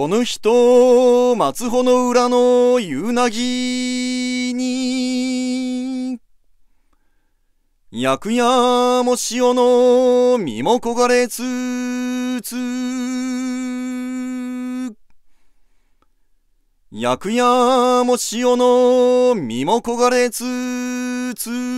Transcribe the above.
この人、松穂の裏の夕なぎに、薬やも塩の身も焦がれつつ、薬やも塩の身も焦がれつつ、